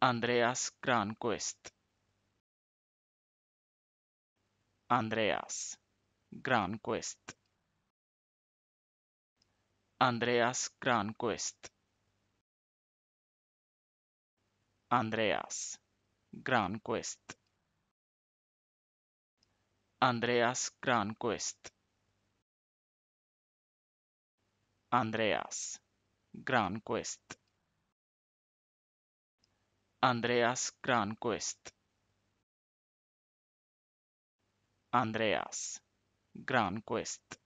Andreas Granqvist. Andreas Granqvist. Andreas Granqvist. Andreas Granqvist. Andreas Granqvist. Andreas Granqvist. Andreas Granquist Andreas Granquist